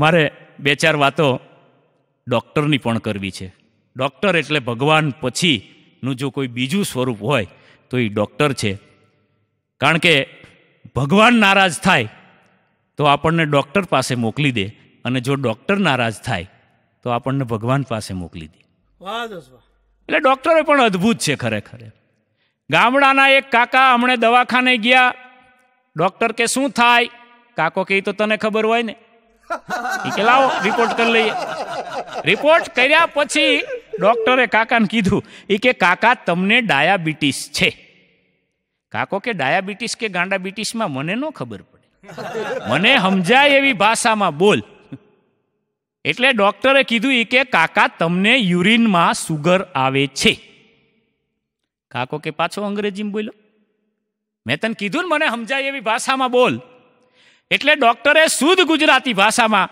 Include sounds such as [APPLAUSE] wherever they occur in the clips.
મારે બે ચાર વાતો ડૉક્ટરની પણ કરવી છે ડૉક્ટર એટલે ભગવાન પછીનું જો કોઈ બીજું સ્વરૂપ હોય તો એ ડૉક્ટર છે કારણ કે ભગવાન નારાજ થાય તો આપણને ડૉક્ટર પાસે મોકલી દે અને જો ડૉક્ટર નારાજ થાય તો આપણને ભગવાન પાસે મોકલી દે એટલે ડૉક્ટરો પણ અદ્ભુત છે ખરેખર ગામડાના એક કાકા હમણે દવાખાને ગયા ડૉક્ટર કે શું થાય કાકો કે તો તને ખબર હોય ને લાવો રિપોર્ટ કરી લઈએ રિપોર્ટ કર્યા પછી ડોક્ટરે કાકાને કીધું એ કે કાકા તમને ડાયાબિટીસ છે કાકો કે ડાયાબિટીસ કે ગાંડાબિટીસમાં મને ન ખબર પડે મને સમજાય એવી ભાષામાં બોલ એટલે ડોક્ટરે કીધું એ કે કાકા તમને યુરિનમાં સુગર આવે છે કાકો કે પાછો અંગ્રેજીમાં બોલ્યો મેં તને કીધું ને મને સમજાય એવી ભાષામાં બોલ એટલે ડૉક્ટરે શુદ્ધ ગુજરાતી ભાષામાં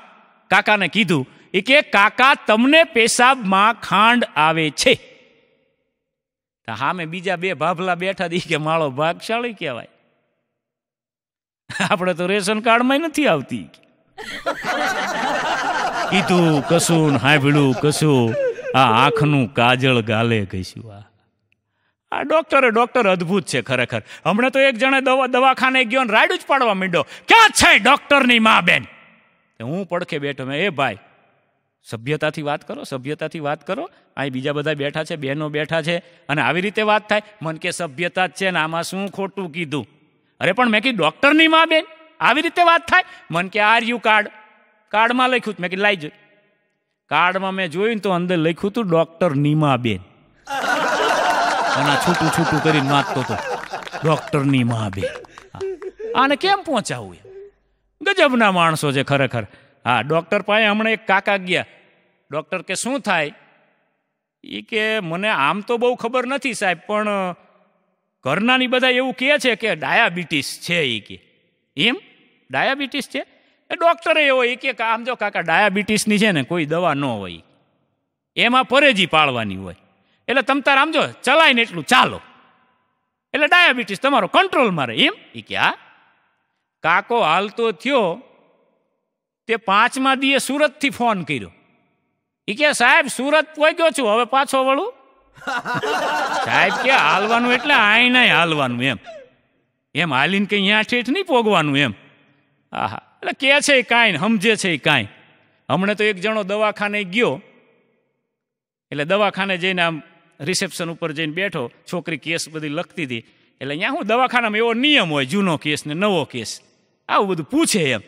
કાકાને કીધું એ કે કાકા તમને પેશાબમાં ખાંડ આવે છે તો હા મેં બીજા બે ભાભલા બેઠા દી કે માળો ભાગશાળી કહેવાય આપણે તો રેશન કાર્ડમાં નથી આવતી કીધું કશું હાંભળ્યું કશું આ આંખનું કાજળ ગાલે કહીશું આ ડોક્ટરે ડૉક્ટર અદ્ભુત છે ખરેખર હમણાં તો એક જણે દવા દવાખાને ગયો ને રાયડું જ પાડવા માંડ્યો ક્યાં છે ડૉક્ટરની માં બેન હું પડખે બેઠો મેં એ ભાઈ સભ્યતાથી વાત કરો સભ્યતાથી વાત કરો અહીં બીજા બધા બેઠા છે બહેનો બેઠા છે અને આવી રીતે વાત થાય મન કે સભ્યતા જ છે ને આમાં શું ખોટું કીધું અરે પણ મેં કીધું ડૉક્ટરની માં બેન આવી રીતે વાત થાય મન કે આર યુ કાર્ડ કાર્ડમાં લખ્યું મેં કીધું લાવી કાર્ડમાં મેં જોયું તો અંદર લખ્યું હતું ડૉક્ટર બેન અને છૂટું છૂટું કરીને વાંચતો હતો ડૉક્ટરની માં બે આને કેમ પહોંચાવું એમ ગજબના માણસો છે ખરેખર હા ડૉક્ટર પાસે હમણાં એક કાકા ગયા ડૉક્ટર કે શું થાય એ કે મને આમ તો બહુ ખબર નથી સાહેબ પણ ઘરનાની બધા એવું કહે છે કે ડાયાબિટીસ છે એ કે એમ ડાયાબિટીસ છે એ ડૉક્ટરે એવો એ કે આમ જો કાકા ડાયાબિટીસની છે ને કોઈ દવા ન હોય એમાં પરેજી પાળવાની હોય એટલે તમ તારે આમ જો ચલાય ને એટલું ચાલો એટલે ડાયાબિટીસ તમારો કંટ્રોલમાં રહે એમ એ કે આ કાકો હાલતો થયો તે પાંચમા દીએ સુરતથી ફોન કર્યો એ કે સાહેબ સુરત પહોંચ્યો છું હવે પાછો વળું [LAUGHS] સાહેબ કે હાલવાનું એટલે આઈ નહીં હાલવાનું એમ એમ હાલીને કે અહીંયા ઠેઠ નહીં પોગવાનું એમ આહા એટલે કે છે એ કાંઈ સમજે છે એ કાંઈ હમણાં તો એક જણો દવાખાને ગયો એટલે દવાખાને જઈને આમ રિસેપ્શન ઉપર જઈને બેઠો છોકરી કેસ બધી લખતી હતી એટલે અહીંયા હું દવાખાનામાં એવો નિયમ હોય જૂનો કેસ ને નવો કેસ આવું બધું પૂછે એમ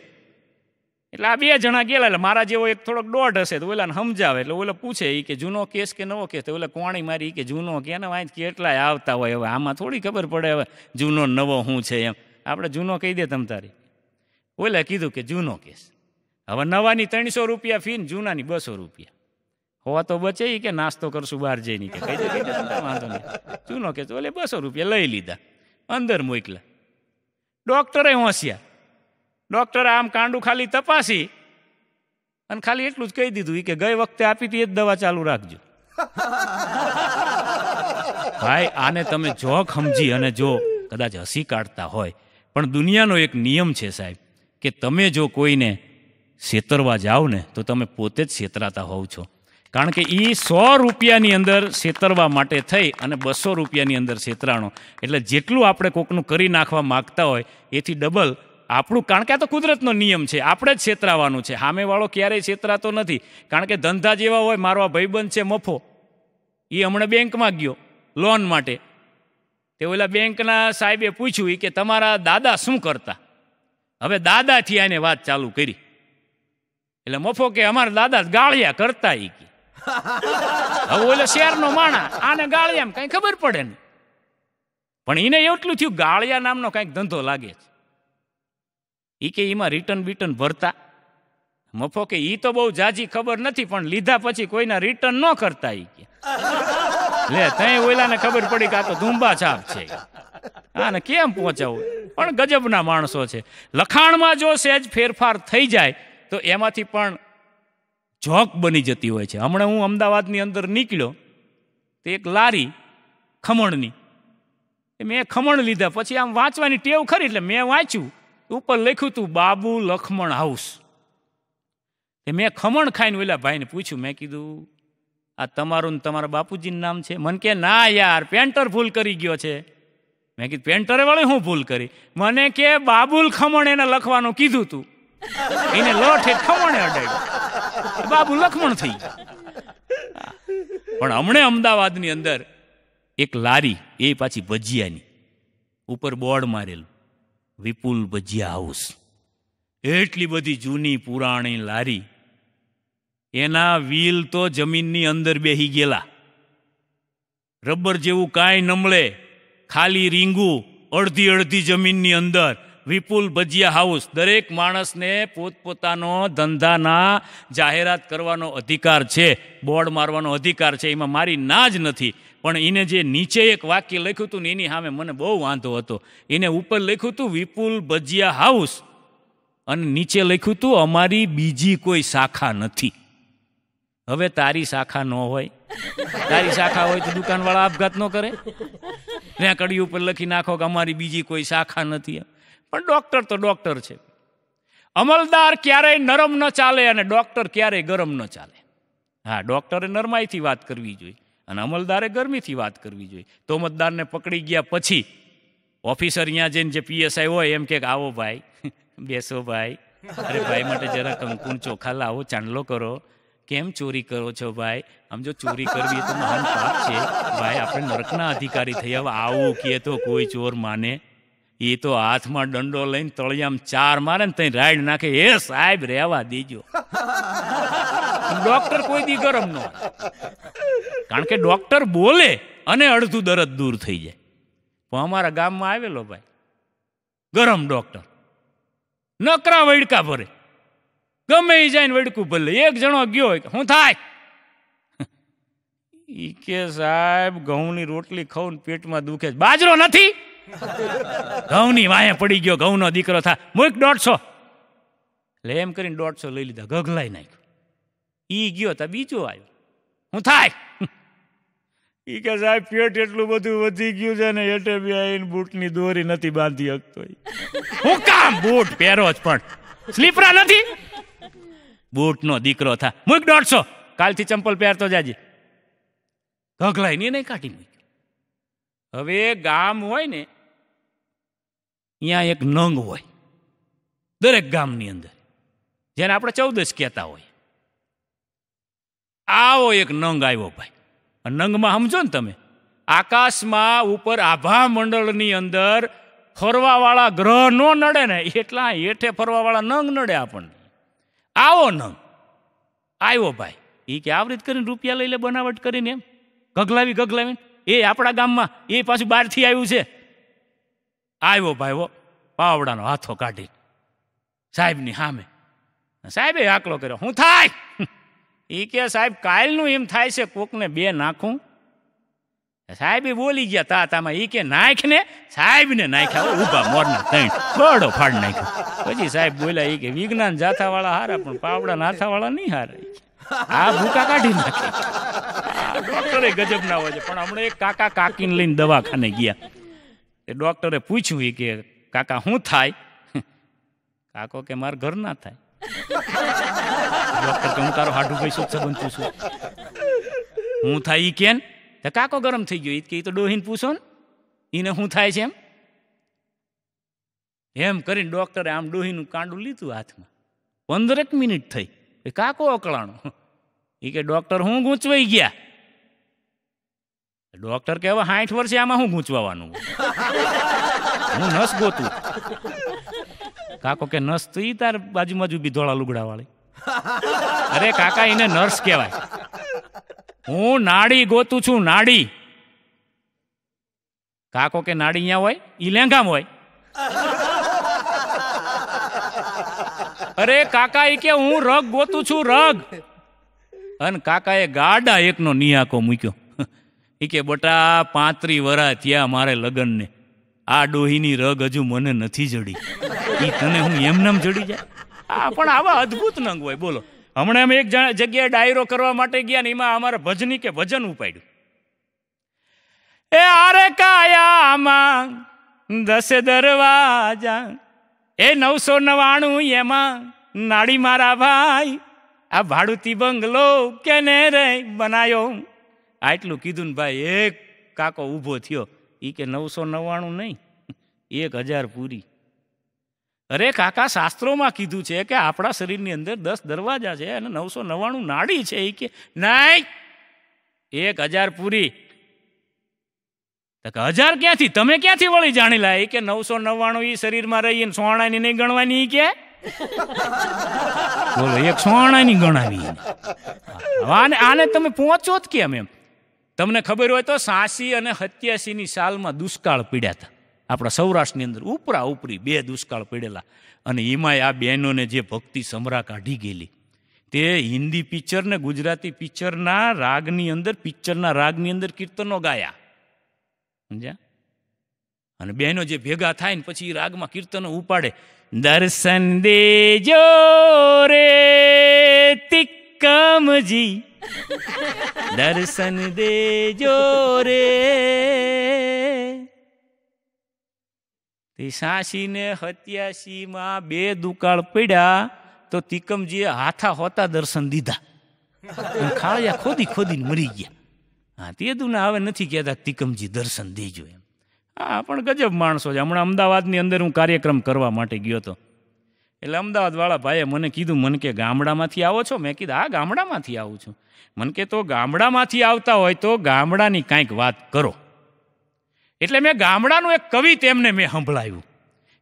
એટલે આ બે જણા ગયેલા એટલે મારા જેવો એક થોડોક દોઢ હશે તો ઓલાને સમજાવે એટલે ઓલા પૂછે એ કે જૂનો કેસ કે નવો કેસ તો ઓલે કોણી મારી કે જૂનો કે ને વાંચ કેટલાય આવતા હોય હવે આમાં થોડી ખબર પડે હવે જૂનો નવો શું છે એમ આપણે જૂનો કહી દે તમ તારી ઓલા કીધું કે જૂનો કેસ હવે નવાની ત્રણસો રૂપિયા ફી ને જૂનાની બસો રૂપિયા હોવા તો બચે કે નાસ્તો કરશું બહાર જઈને કે કહી દે વાંધો નહીં ચૂનો કે ચોલે બસો રૂપિયા લઈ લીધા અંદર મોકલા ડૉક્ટરે હોંશ્યા ડૉક્ટરે આમ કાંડું ખાલી તપાસી અને ખાલી એટલું જ કહી દીધું કે ગઈ વખતે આપી હતી એ જ દવા ચાલુ રાખજો ભાઈ આને તમે જો ખમજી અને જો કદાચ હસી કાઢતા હોય પણ દુનિયાનો એક નિયમ છે સાહેબ કે તમે જો કોઈને છેતરવા જાઓ ને તો તમે પોતે જ છેતરાતા હોવ છો કારણ કે એ સો રૂપિયાની અંદર છેતરવા માટે થઈ અને બસો રૂપિયાની અંદર છેતરાણો એટલે જેટલું આપણે કોકનું કરી નાખવા માગતા હોય એથી ડબલ આપણું કારણ કે આ તો કુદરતનો નિયમ છે આપણે જ છેતરાવાનું છે સામેવાળો ક્યારેય છેતરાતો નથી કારણ કે ધંધા જેવા હોય મારો આ ભાઈબંધ છે મફો એ હમણાં બેંકમાં ગયો લોન માટે તે ઓલા બેંકના સાહેબે પૂછ્યું કે તમારા દાદા શું કરતા હવે દાદાથી આને વાત ચાલુ કરી એટલે મફો કે અમારા દાદા ગાળિયા કરતા એ કે હવે [LAUGHS] ઓલે શેરનો માણા આને ગાળિયામ કાંઈ ખબર પડે ને પણ એને એટલું થયું ગાળિયા નામનો કંઈક ધંધો લાગે છે એ કે એમાં રિટર્ન બિટર્ન ભરતા મફો કે એ તો બહુ જાજી ખબર નથી પણ લીધા પછી કોઈના રિટર્ન ન કરતા એ કે [LAUGHS] લે તઈ ઓલાને ખબર પડી કે આ તો ધુંબા છાપ છે આને કેમ પહોંચાવું પણ ગજબના માણસો છે લખાણમાં જો સહેજ ફેરફાર થઈ જાય તો એમાંથી પણ જોક બની જતી હોય છે હમણાં હું અમદાવાદની અંદર નીકળ્યો તો એક લારી ખમણની મેં ખમણ લીધા પછી આમ વાંચવાની ટેવ ખરી એટલે મેં વાંચ્યું ઉપર લખ્યું તું બાબુ લખમણ હાઉસ એ મેં ખમણ ખાઈને ઓલા ભાઈને પૂછ્યું મેં કીધું આ તમારું ને તમારા બાપુજીનું નામ છે મને કે ના યાર પેન્ટર ભૂલ કરી ગયો છે મેં કીધું પેન્ટરે વાળે હું ભૂલ કરી મને કે બાબુલ ખમણ એને લખવાનું કીધું તું એને લોઠે ખમણે અડાડ્યું બાબુ લખમણ થઈ પણ હમણે અમદાવાદની અંદર એક લારી એ પાછી ભજીયાની ઉપર બોર્ડ મારેલું વિપુલ ભજીયા હાઉસ એટલી બધી જૂની પુરાણી લારી એના વ્હીલ તો જમીનની અંદર બેહી ગયેલા રબર જેવું કાંઈ નમળે ખાલી રીંગું અડધી અડધી જમીનની અંદર વિપુલ ભજીયા હાઉસ દરેક માણસને પોતપોતાનો ધંધાના જાહેરાત કરવાનો અધિકાર છે બોર્ડ મારવાનો અધિકાર છે એમાં મારી ના જ નથી પણ એને જે નીચે એક વાક્ય લખ્યું હતું ને એની સામે મને બહુ વાંધો હતો એને ઉપર લખ્યું હતું વિપુલ ભજીયા હાઉસ અને નીચે લખ્યું હતું અમારી બીજી કોઈ શાખા નથી હવે તારી શાખા ન હોય તારી શાખા હોય તો દુકાનવાળા આપઘાત ન કરે ત્યાં કડી ઉપર લખી નાખો કે અમારી બીજી કોઈ શાખા નથી પણ ડૉક્ટર તો ડૉક્ટર છે અમલદાર ક્યારેય નરમ ન ચાલે અને ડૉક્ટર ક્યારેય ગરમ ન ચાલે હા ડૉક્ટરે નરમાઈથી વાત કરવી જોઈએ અને અમલદારે ગરમીથી વાત કરવી જોઈએ તો મતદારને પકડી ગયા પછી ઓફિસર અહીંયા જઈને જે પીએસઆઈ હોય એમ કે આવો ભાઈ [LAUGHS] બેસો ભાઈ અરે ભાઈ માટે જરા કંકુણ ચોખા લાવો ચાંદલો કરો કેમ ચોરી કરો છો ભાઈ આમ જો ચોરી કરવી તો મહાન પાપ છે ભાઈ આપણે નરકના અધિકારી થઈ હવે આવું કીએ તો કોઈ ચોર માને એ તો હાથમાં દંડો લઈને તળિયામ ચાર મારે ને ત્યાં રાઈડ નાખે એ સાહેબ રહેવા દેજો ડોક્ટર કોઈ દી ગરમ ન કારણ કે ડોક્ટર બોલે અને અડધું દરદ દૂર થઈ જાય પણ અમારા ગામમાં આવેલો ભાઈ ગરમ ડોક્ટર નકરા વડકા ભરે ગમે એ જાય ને વડકું ભલે એક જણો ગયો હોય હું થાય ઈ કે સાહેબ ઘઉંની રોટલી ખાઉં પેટમાં દુખે બાજરો નથી [LAUGHS] ઘઉંની વાંહે પડી ગયો ઘઉંનો દીકરો થા મૂક દોઢસો એટલે એમ કરીને દોઢસો લઈ લીધા ગગલાઈ નાખ્યો ઈ ગયો તા બીજો આવ્યો હું થાય ઈ કે સાહેબ પેટ એટલું બધું વધી ગયું છે ને એટલે બી આવીને બૂટની દોરી નથી બાંધી શકતો હું કામ બૂટ પહેરો જ પણ સ્લીપરા નથી બૂટનો દીકરો થા મૂક દોઢસો કાલથી ચંપલ પહેરતો જાજે ગગલાઈ નહીં કાઢી મૂકી હવે ગામ હોય ને અહીંયા એક નંગ હોય દરેક ગામની અંદર જેને આપણે ચૌદસ કહેતા હોય આવો એક નંગ આવ્યો ભાઈ નંગમાં સમજો ને તમે આકાશમાં ઉપર આભા મંડળની અંદર ફરવાવાળા ગ્રહ ન નડે ને એટલા હેઠે ફરવાવાળા નંગ નડે આપણને આવો નંગ આવ્યો ભાઈ એ કે આવી રીત કરીને રૂપિયા લઈ લે બનાવટ કરીને એમ ગગલાવી ગગલાવીને એ આપણા ગામમાં એ પાછું બહારથી આવ્યું છે આવ્યો ભાઈઓ પાવડાનો હાથો કાઢી સાહેબની સામે સાહેબે આકલો કર્યો હું થાય એ [LAUGHS] કે સાહેબ કાલનું એમ થાય છે કોકને બે નાખું સાહેબે બોલી ગયા તા તામાં એ કે નાખ ને સાહેબને નાખ્યા ઊભા મોરના ત્રણ બરડો ફાડ નાખ્યો પછી સાહેબ બોલ્યા એ કે વિજ્ઞાન જાથાવાળા હારા પણ પાવડા નાથાવાળા નહીં હારા આ ભૂકા કાઢી નાખી ડોક્ટરે ગજબ ના હોય છે પણ હમણાં એક કાકા કાકીને લઈને દવાખાને ગયા એ ડોક્ટરે પૂછ્યું કે કાકા શું થાય કાકો કે મારા ઘર ના થાય ડોક્ટર કે હું તારો હાડું ભાઈ સંબંધ પૂછું હું થાય ઈ કેન તો કાકો ગરમ થઈ ગયો કે એ તો ડોહીને પૂછો ને એને શું થાય છે એમ એમ કરીને ડોક્ટરે આમ ડોહીનું કાંડું લીધું હાથમાં પંદરેક મિનિટ થઈ એ કાકો અકળાણો એ કે ડૉક્ટર હું ગૂંચવાઈ ગયા ડૉક્ટર કે હવે સાઠ વર્ષે આમાં હું ગૂંચવાનું હું નસ ગોતું કાકો કે નસ તો એ તાર બાજુમાં જ ઉભી ધોળા લુગડા વાળી અરે કાકા એને નર્સ કહેવાય હું નાડી ગોતું છું નાડી કાકો કે નાડી અહીંયા હોય ઈ લેંઘામ હોય અરે કાકા એ કે હું રગ ગોતું છું રગ અને કાકાએ ગાડા એકનો નિયાકો મૂક્યો એ કે બટા પાંત્રી વરા થયા મારે લગ્નને આ ડોહીની રગ હજુ મને નથી જડી એ તને હું એમનેમ જડી જાય આ પણ આવા અદ્ભુત નંગ હોય બોલો હમણાં અમે એક જગ્યાએ ડાયરો કરવા માટે ગયા ને એમાં અમારે ભજની કે ભજન ઉપાડ્યું એ આરે કાયામાં દસે દરવાજા એ નવસો નવાણું એમાં નાડી મારા ભાઈ આ ભાડુતી બંગલો કેને રે બનાયો આટલું કીધું ને ભાઈ એક કાકો ઊભો થયો એ કે નવસો નવ્વાણું નહીં એક હજાર પૂરી અરે કાકા શાસ્ત્રોમાં કીધું છે કે આપણા શરીરની અંદર દસ દરવાજા છે અને નવસો નવ્વાણું નાડી છે એ કે નાય એક હજાર પૂરી તો કે હજાર ક્યાંથી તમે ક્યાંથી વળી જાણેલા એ કે નવસો નવ્વાણું એ શરીરમાં રહી અને સોણાની નહીં ગણવાની કે બોલો એક સોણાની ગણાવી આને આને તમે પહોંચો જ કેમ એમ તમને ખબર હોય તો સાસી અને સત્યાસીની સાલમાં દુષ્કાળ પીડ્યા હતા આપણા સૌરાષ્ટ્રની અંદર ઉપરા ઉપરી બે દુષ્કાળ પીડેલા અને એમાંય આ બહેનોને જે ભક્તિ સમરા કાઢી ગયેલી તે હિન્દી પિક્ચર ને ગુજરાતી પિક્ચરના રાગની અંદર પિક્ચરના રાગની અંદર કીર્તનો ગાયા સમજ્યા અને બહેનો જે ભેગા થાય ને પછી રાગમાં કીર્તનો ઉપાડે દર્શન દે જો રે તિકમજી [LAUGHS] દર્શન દેજો રે સાસી ને હત્યાસી બે દુકાળ પડ્યા તો તિકમજીએ હાથા હોતા દર્શન દીધા ખાળિયા ખોદી ખોદીને મરી ગયા હા તે તું હવે નથી કહેતા તિકમજી દર્શન દેજો એમ હા પણ ગજબ માણસો છે હમણાં અમદાવાદની અંદર હું કાર્યક્રમ કરવા માટે ગયો હતો એટલે અમદાવાદવાળા ભાઈએ મને કીધું મને કે ગામડામાંથી આવો છો મેં કીધું આ ગામડામાંથી આવું છું મને કે તો ગામડામાંથી આવતા હોય તો ગામડાની કાંઈક વાત કરો એટલે મેં ગામડાનું એક કવિ તેમને મેં સંભળાયું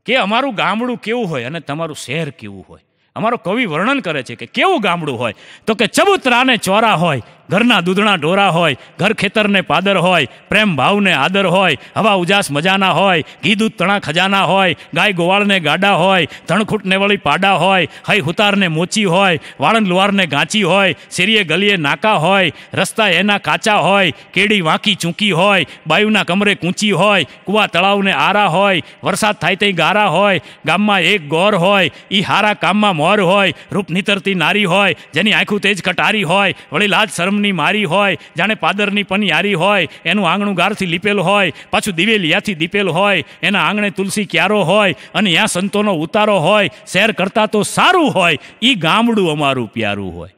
કે અમારું ગામડું કેવું હોય અને તમારું શહેર કેવું હોય અમારો કવિ વર્ણન કરે છે કે કેવું ગામડું હોય તો કે ચબુતરાને ચોરા હોય ઘરના દૂધણા ઢોરા હોય ઘર ખેતરને પાદર હોય પ્રેમ ભાવને આદર હોય હવા ઉજાસ મજાના હોય ઘી દૂધ તણા ખજાના હોય ગાય ગોવાળને ગાડા હોય ધણખૂટને વળી પાડા હોય હઈ હુતારને મોચી હોય વાળન લુવારને ગાંચી હોય શેરીએ ગલીએ નાકા હોય રસ્તા એના કાચા હોય કેડી વાંકી ચૂંકી હોય બાયુના કમરે કૂંચી હોય કુવા તળાવને આરા હોય વરસાદ થાય તઈ ગારા હોય ગામમાં એક ગોર હોય ઈ હારા કામમાં મોર હોય રૂપ નીતરતી નારી હોય જેની આંખું તેજ કટારી હોય વળી લાજ શરમ જામની મારી હોય જાણે પાદરની પણ પનિયારી હોય એનું આંગણું ગારથી લીપેલું હોય પાછું દિવેલિયાથી દીપેલું હોય એના આંગણે તુલસી ક્યારો હોય અને ત્યાં સંતોનો ઉતારો હોય શેર કરતા તો સારું હોય એ ગામડું અમારું પ્યારું હોય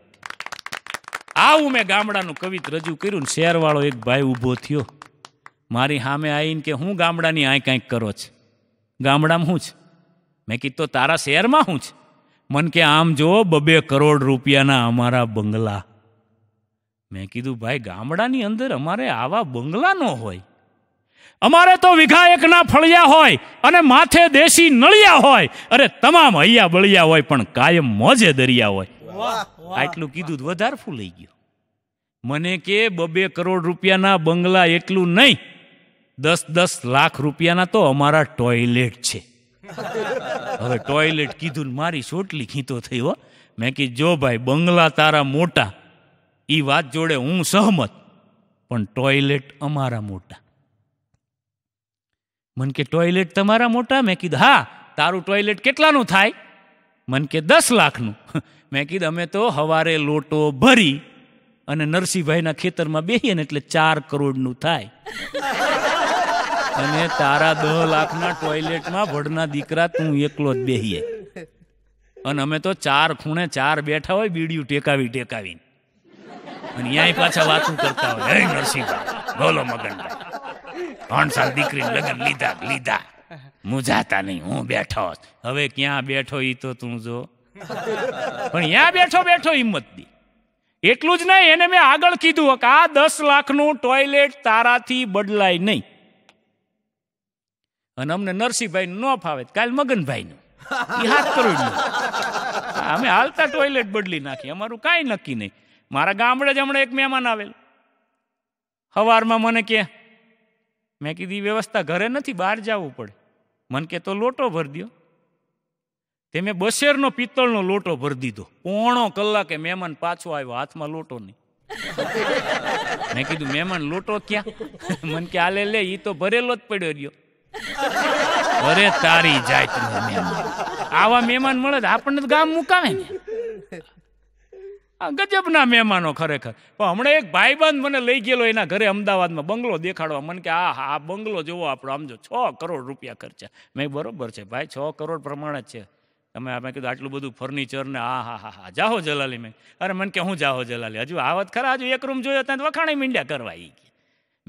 આવું મેં ગામડાનું કવિત રજૂ કર્યું ને શેરવાળો એક ભાઈ ઊભો થયો મારી સામે આવીને કે હું ગામડાની આ કાંઈક કરો છે ગામડામાં હું છે મેં કીધું તારા શહેરમાં હું છે મન કે આમ જુઓ બબે કરોડ રૂપિયાના અમારા બંગલા મેં કીધું ભાઈ ગામડાની અંદર અમારે આવા બંગલા ન હોય અમારે તો વિઘાયકના એકના ફળિયા હોય અને માથે દેશી નળિયા હોય અરે તમામ અહીંયા બળિયા હોય પણ કાયમ મોજે દરિયા હોય આટલું કીધું વધારે ફૂલાઈ ગયું મને કે બબે કરોડ રૂપિયાના બંગલા એટલું નહીં દસ દસ લાખ રૂપિયાના તો અમારા ટોયલેટ છે હવે ટોયલેટ કીધું મારી ચોટલી ખીતો થઈ હો મેં કીધું જો ભાઈ બંગલા તારા મોટા એ વાત જોડે હું સહમત પણ ટોયલેટ અમારા મોટા મન કે ટોયલેટ તમારા મોટા મેં કીધું હા તારું ટોયલેટ કેટલાનું થાય મન કે દસ લાખનું [LAUGHS] મેં કીધું અમે તો હવારે લોટો ભરી અને નરસિંહભાઈના ખેતરમાં બેસીએ ને એટલે ચાર કરોડનું થાય [LAUGHS] અને તારા દહ લાખના ટોયલેટમાં ભડના દીકરા તું એકલો જ બેહીએ અને અમે તો ચાર ખૂણે ચાર બેઠા હોય બીડિયું ટેકાવી ટેકાવીને અને યાય પાછા વાતું કરતા હોય હે નરસિંહભાઈ બોલો મગનભાઈ ત્રણ સાલ દીકરી લગન લીધા લીધા હું જાતા નહીં હું બેઠો હવે ક્યાં બેઠો ઈ તો તું જો પણ ત્યાં બેઠો બેઠો હિંમત દી એટલું જ નહીં એને મેં આગળ કીધું કે આ દસ લાખનું ટોયલેટ તારાથી બદલાય નહીં અને અમને નરસિંહભાઈ ન ફાવે કાલ મગનભાઈનું એ હાથ કરોડ અમે હાલતા ટોયલેટ બદલી નાખી અમારું કાંઈ નક્કી નહીં મારા ગામડે જ હમણાં એક મહેમાન આવેલ સવારમાં મને કે મેં કીધી વ્યવસ્થા ઘરે નથી બહાર જવું પડે મને કે તો લોટો ભરી દો તે મેં બસેરનો પિત્તળનો લોટો ભરી દીધો પોણો કલાકે મહેમાન પાછો આવ્યો હાથમાં લોટો નહીં મેં કીધું મહેમાન લોટો ક્યાં મન કે આલે લે એ તો ભરેલો જ પડ્યો રહ્યો ભરે તારી જાત આવા મહેમાન મળે આપણને ગામ મુકાવે ને આ ગજબના મહેમાનો ખરેખર પણ હમણાં એક ભાઈબંધ મને લઈ ગયેલો એના ઘરે અમદાવાદમાં બંગલો દેખાડવા મને કે આ આ બંગલો જોવો આપણો આમ જો છ કરોડ રૂપિયા ખર્ચા મેં બરોબર છે ભાઈ છ કરોડ પ્રમાણે જ છે તમે આપણે કીધું આટલું બધું ફર્નિચર ને આ હા હા હા જાહો જલાલી મેં અરે મને કે હું જાહો જલાલી હજુ આવત ખરા હજુ એક રૂમ જોયો ત્યાં વખાણી મીંડ્યા કરવા એ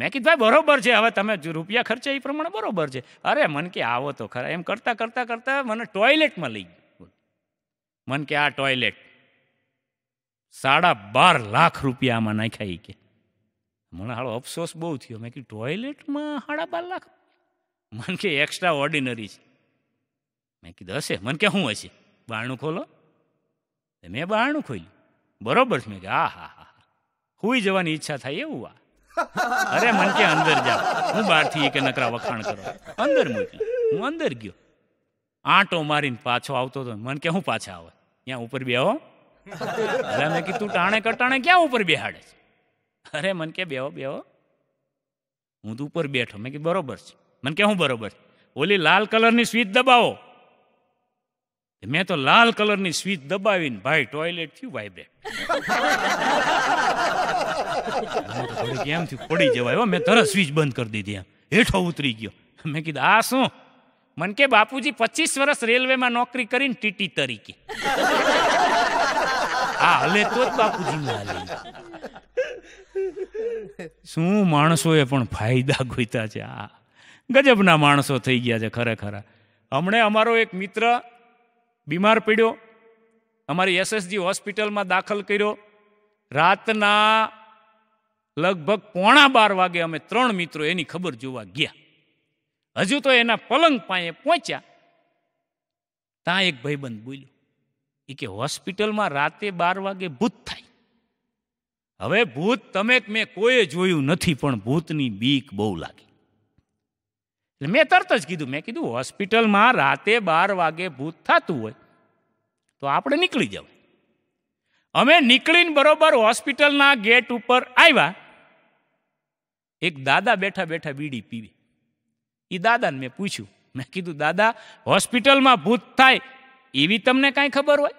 મેં કીધું ભાઈ બરોબર છે હવે તમે રૂપિયા ખર્ચે એ પ્રમાણે બરોબર છે અરે મન કે આવો તો ખરા એમ કરતાં કરતાં કરતાં મને ટોયલેટમાં લઈ ગયું મન કે આ ટોયલેટ સાડા બાર લાખ રૂપિયા આમાં નાખ્યા એ કે મને હાડો અફસોસ બહુ થયો મેં કીધું ટોયલેટમાં સાડા બાર લાખ મને કે એક્સ્ટ્રા ઓર્ડિનરી છે મેં કીધું હશે મને કે શું હશે બારણું ખોલો મેં બારણું ખોલ્યું બરોબર છે મેં કે આ હા હા હુઈ જવાની ઈચ્છા થાય એવું આ અરે મન કે અંદર જા હું બહારથી એક નકરા વખાણ કરો અંદર મૂકી હું અંદર ગયો આંટો મારીને પાછો આવતો હતો મન કે હું પાછા આવે ત્યાં ઉપર બે આવો એટલે મેં કીધું ટાણે કટાણે ક્યાં ઉપર બેહાડે છે અરે મન કે બેહો બેહો હું તો ઉપર બેઠો મેં કીધું બરોબર છે મને કે હું બરોબર છે ઓલી લાલ કલરની સ્વીચ દબાવો મેં તો લાલ કલરની સ્વીચ દબાવીને ભાઈ ટોયલેટ થયું વાઇબ્રેટ એમથી પડી જવાય હો મેં તરત સ્વીચ બંધ કરી દીધી એમ હેઠો ઉતરી ગયો મેં કીધું આ શું મન કે બાપુજી પચીસ વર્ષ રેલવેમાં નોકરી કરીને ટીટી તરીકે હાલે તો જ બાપુજી હાલે શું માણસોએ પણ ફાયદા ગોઈતા છે આ ગજબના માણસો થઈ ગયા છે ખરેખર હમણે અમારો એક મિત્ર બીમાર પડ્યો અમારી એસએસજી હોસ્પિટલમાં દાખલ કર્યો રાતના લગભગ પોણા બાર વાગે અમે ત્રણ મિત્રો એની ખબર જોવા ગયા હજુ તો એના પલંગ પાસે પહોંચ્યા ત્યાં એક ભાઈબંધ બોલ્યો એ કે હોસ્પિટલમાં રાતે બાર વાગે ભૂત થાય હવે ભૂત તમે મેં કોઈ જોયું નથી પણ ભૂતની બીક બહુ લાગી એટલે મેં તરત જ કીધું મેં કીધું હોસ્પિટલમાં રાતે બાર વાગે ભૂત થતું હોય તો આપણે નીકળી જવાય અમે નીકળીને બરોબર હોસ્પિટલના ગેટ ઉપર આવ્યા એક દાદા બેઠા બેઠા બીડી પીવી એ દાદાને મેં પૂછ્યું મેં કીધું દાદા હોસ્પિટલમાં ભૂત થાય એવી તમને કાંઈ ખબર હોય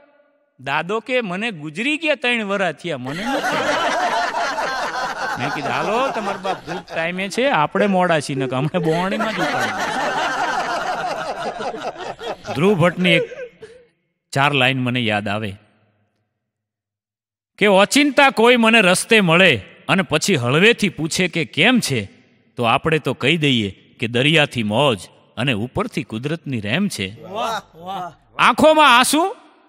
દાદો કે મને ગુજરી ગયા ત્રણ વરા થયા મને મેં કીધું હાલો તમારો બાપ ભૂલ ટાઈમે છે આપણે મોડા છીએ નકા અમને બોણીમાં જ ધ્રુવ ભટ્ટની એક ચાર લાઈન મને યાદ આવે કે ઓચિંતા કોઈ મને રસ્તે મળે અને પછી હળવેથી પૂછે કે કેમ છે તો આપણે તો કહી દઈએ કે દરિયાથી મોજ અને ઉપરથી કુદરતની રેમ છે વાહ વાહ આંખોમાં આંસુ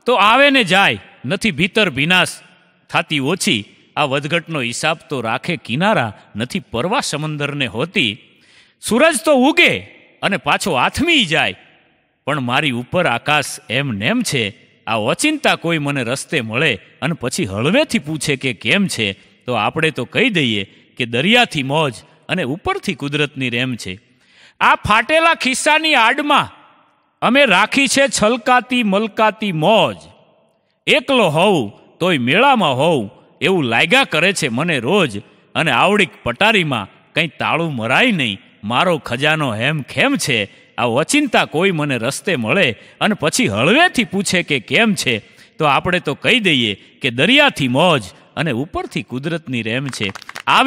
તો આવે ને જાય નથી ભીતર વિનાશ થતી ઓછી આ વધઘટનો હિસાબ તો રાખે કિનારા નથી પરવા સમંદરને હોતી સૂરજ તો ઉગે અને પાછો આથમી જાય પણ મારી ઉપર આકાશ એમ નેમ છે આ અચિંતા કોઈ મને રસ્તે મળે અને પછી હળવેથી પૂછે કે કેમ છે તો આપણે તો કહી દઈએ કે દરિયાથી મોજ અને ઉપરથી કુદરતની રેમ છે આ ફાટેલા ખિસ્સાની આડમાં અમે રાખી છે છલકાતી મલકાતી મોજ એકલો હોઉં તોય મેળામાં હોઉં એવું લાગ્યા કરે છે મને રોજ અને આવડીક પટારીમાં કંઈ તાળું મરાય નહીં મારો ખજાનો હેમ ખેમ છે આ અચિંતા કોઈ મને રસ્તે મળે અને પછી હળવેથી પૂછે કે કેમ છે તો આપણે તો કહી દઈએ કે દરિયાથી મોજ અને ઉપરથી કુદરતની રેમ છે આવી